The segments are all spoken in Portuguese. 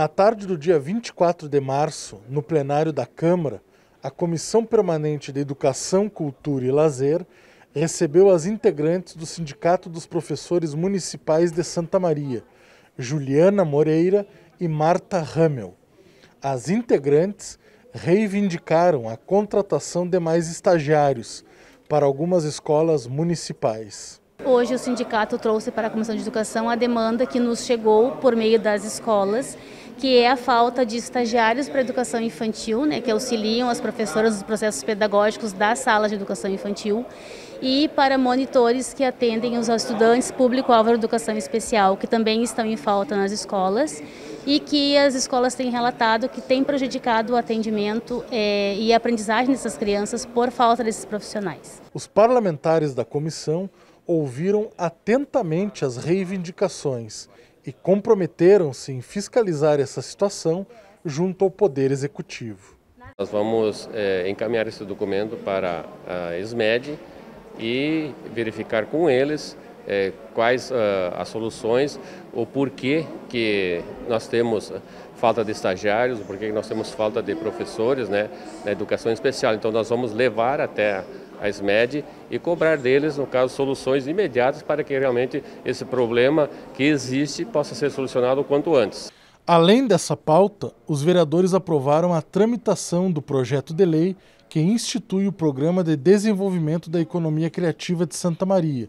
Na tarde do dia 24 de março, no plenário da Câmara, a Comissão Permanente de Educação, Cultura e Lazer recebeu as integrantes do Sindicato dos Professores Municipais de Santa Maria, Juliana Moreira e Marta Hamel. As integrantes reivindicaram a contratação de mais estagiários para algumas escolas municipais. Hoje o sindicato trouxe para a Comissão de Educação a demanda que nos chegou por meio das escolas que é a falta de estagiários para educação infantil, né, que auxiliam as professoras nos processos pedagógicos das salas de educação infantil, e para monitores que atendem os estudantes público-alvo de educação especial, que também estão em falta nas escolas e que as escolas têm relatado que tem prejudicado o atendimento é, e a aprendizagem dessas crianças por falta desses profissionais. Os parlamentares da comissão ouviram atentamente as reivindicações e comprometeram-se em fiscalizar essa situação junto ao Poder Executivo. Nós vamos é, encaminhar esse documento para a Esmed e verificar com eles é, quais uh, as soluções, o porquê que nós temos falta de estagiários, o porquê que nós temos falta de professores né, na educação especial. Então nós vamos levar até a SMED, e cobrar deles, no caso, soluções imediatas para que realmente esse problema que existe possa ser solucionado o quanto antes. Além dessa pauta, os vereadores aprovaram a tramitação do projeto de lei que institui o Programa de Desenvolvimento da Economia Criativa de Santa Maria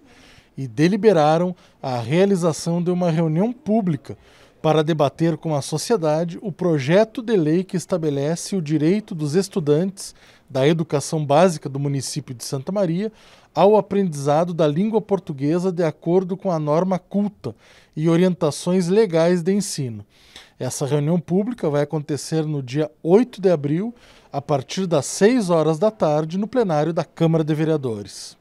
e deliberaram a realização de uma reunião pública para debater com a sociedade o projeto de lei que estabelece o direito dos estudantes da educação básica do município de Santa Maria ao aprendizado da língua portuguesa de acordo com a norma culta e orientações legais de ensino. Essa reunião pública vai acontecer no dia 8 de abril, a partir das 6 horas da tarde, no plenário da Câmara de Vereadores.